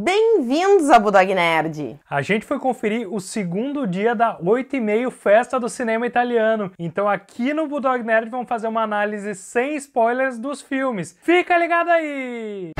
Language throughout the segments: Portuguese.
Bem-vindos a Budog Nerd! A gente foi conferir o segundo dia da 8 e meio Festa do Cinema Italiano. Então aqui no Budog Nerd vamos fazer uma análise sem spoilers dos filmes. Fica ligado aí!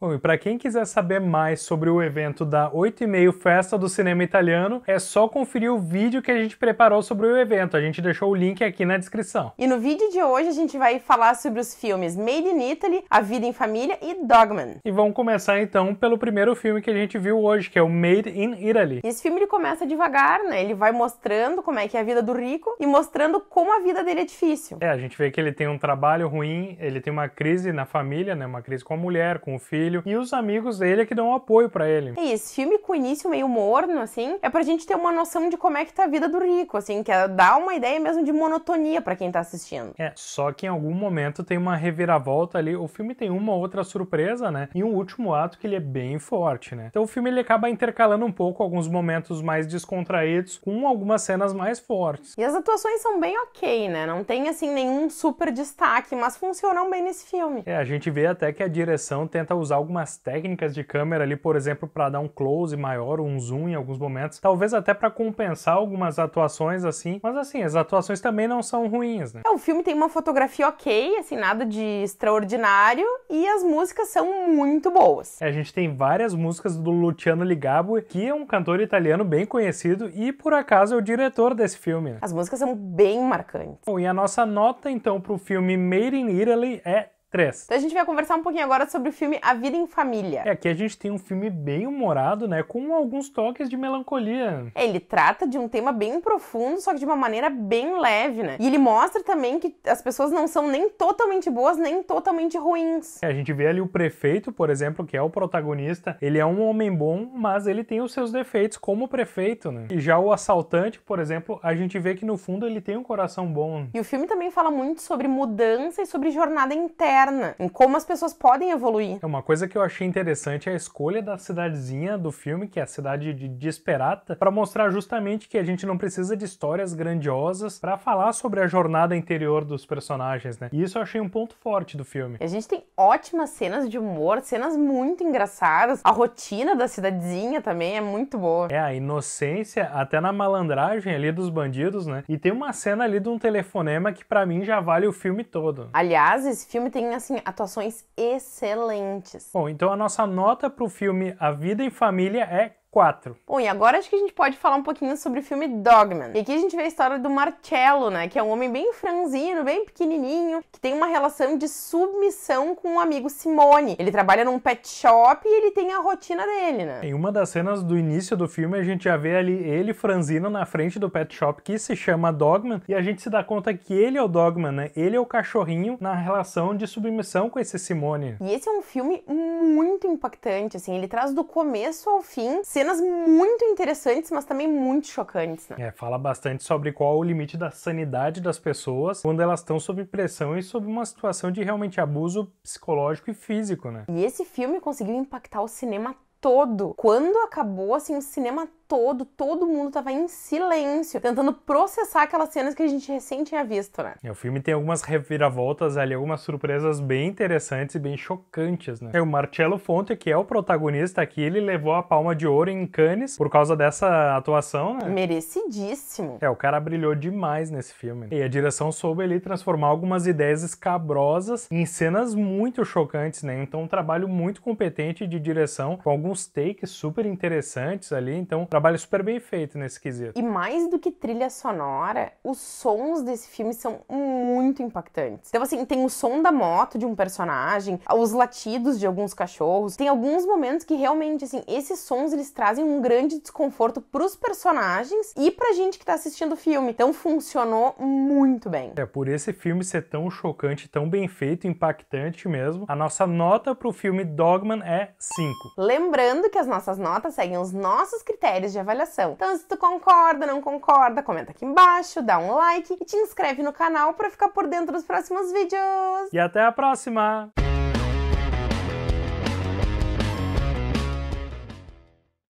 Bom, e para quem quiser saber mais sobre o evento da 8 e meio Festa do Cinema Italiano, é só conferir o vídeo que a gente preparou sobre o evento. A gente deixou o link aqui na descrição. E no vídeo de hoje a gente vai falar sobre os filmes Made in Italy, A Vida em Família e Dogman. E vamos começar então pelo primeiro filme que a gente viu hoje, que é o Made in Italy. Esse filme ele começa devagar, né? Ele vai mostrando como é que é a vida do rico e mostrando como a vida dele é difícil. É, a gente vê que ele tem um trabalho ruim, ele tem uma crise na família, né? Uma crise com a mulher, com o filho filho e os amigos dele é que dão um apoio para ele. E é esse filme com início meio morno, assim, é pra gente ter uma noção de como é que tá a vida do rico, assim, que é dá uma ideia mesmo de monotonia para quem tá assistindo. É, só que em algum momento tem uma reviravolta ali, o filme tem uma outra surpresa, né, e um último ato que ele é bem forte, né. Então o filme ele acaba intercalando um pouco alguns momentos mais descontraídos com algumas cenas mais fortes. E as atuações são bem ok, né, não tem, assim, nenhum super destaque, mas funcionam bem nesse filme. É, a gente vê até que a direção tenta usar algumas técnicas de câmera ali, por exemplo, para dar um close maior, um zoom em alguns momentos, talvez até para compensar algumas atuações assim, mas assim, as atuações também não são ruins, né? É, o filme tem uma fotografia ok, assim, nada de extraordinário e as músicas são muito boas. É, a gente tem várias músicas do Luciano Ligabue, que é um cantor italiano bem conhecido e por acaso é o diretor desse filme. Né? As músicas são bem marcantes. Bom, e a nossa nota então para o filme Made in Italy é Três. Então a gente vai conversar um pouquinho agora sobre o filme A Vida em Família. É, aqui a gente tem um filme bem humorado, né? Com alguns toques de melancolia. É, ele trata de um tema bem profundo, só que de uma maneira bem leve, né? E ele mostra também que as pessoas não são nem totalmente boas, nem totalmente ruins. É, a gente vê ali o prefeito, por exemplo, que é o protagonista. Ele é um homem bom, mas ele tem os seus defeitos como prefeito, né? E já o assaltante, por exemplo, a gente vê que no fundo ele tem um coração bom. E o filme também fala muito sobre mudança e sobre jornada interna moderna, em como as pessoas podem evoluir. É uma coisa que eu achei interessante é a escolha da cidadezinha do filme, que é a cidade de Desperata, para mostrar justamente que a gente não precisa de histórias grandiosas para falar sobre a jornada interior dos personagens, né? E isso eu achei um ponto forte do filme. A gente tem ótimas cenas de humor, cenas muito engraçadas. A rotina da cidadezinha também é muito boa. É, a inocência até na malandragem ali dos bandidos, né? E tem uma cena ali de um telefonema que para mim já vale o filme todo. Aliás, esse filme tem assim, atuações excelentes. Bom, então a nossa nota pro filme A Vida em Família é 4. Bom, e agora acho que a gente pode falar um pouquinho sobre o filme Dogman. E aqui a gente vê a história do Marcello, né? Que é um homem bem franzino, bem pequenininho, que tem uma relação de submissão com o um amigo Simone. Ele trabalha num pet shop e ele tem a rotina dele, né? Em uma das cenas do início do filme, a gente já vê ali ele franzino na frente do pet shop que se chama Dogman. E a gente se dá conta que ele é o Dogman, né? Ele é o cachorrinho na relação de submissão com esse Simone. E esse é um filme muito impactante, assim. Ele traz do começo ao fim cenas cenas muito interessantes, mas também muito chocantes, né? É, fala bastante sobre qual é o limite da sanidade das pessoas quando elas estão sob pressão e sob uma situação de realmente abuso psicológico e físico, né? E esse filme conseguiu impactar o cinema todo. Quando acabou, assim, o cinema todo, todo mundo tava em silêncio, tentando processar aquelas cenas que a gente recém tinha visto, né? É, o filme tem algumas reviravoltas ali, algumas surpresas bem interessantes e bem chocantes, né? É, o Marcello Fonte, que é o protagonista aqui, ele levou a palma de ouro em Cannes por causa dessa atuação, né? Merecidíssimo. É, o cara brilhou demais nesse filme. E a direção soube ele transformar algumas ideias escabrosas em cenas muito chocantes, né? Então, um trabalho muito competente de direção, com alguns takes super interessantes ali, então trabalho super bem feito nesse quesito. E mais do que trilha sonora, os sons desse filme são muito impactantes. Então, assim, tem o som da moto de um personagem, os latidos de alguns cachorros. Tem alguns momentos que realmente, assim, esses sons eles trazem um grande desconforto pros personagens e pra gente que tá assistindo o filme. Então, funcionou muito bem. É, por esse filme ser tão chocante, tão bem feito, impactante mesmo, a nossa nota pro filme Dogman é 5. Lembrando que as nossas notas seguem os nossos critérios critérios de avaliação. Então, se tu concorda, não concorda, comenta aqui embaixo, dá um like e te inscreve no canal para ficar por dentro dos próximos vídeos. E até a próxima!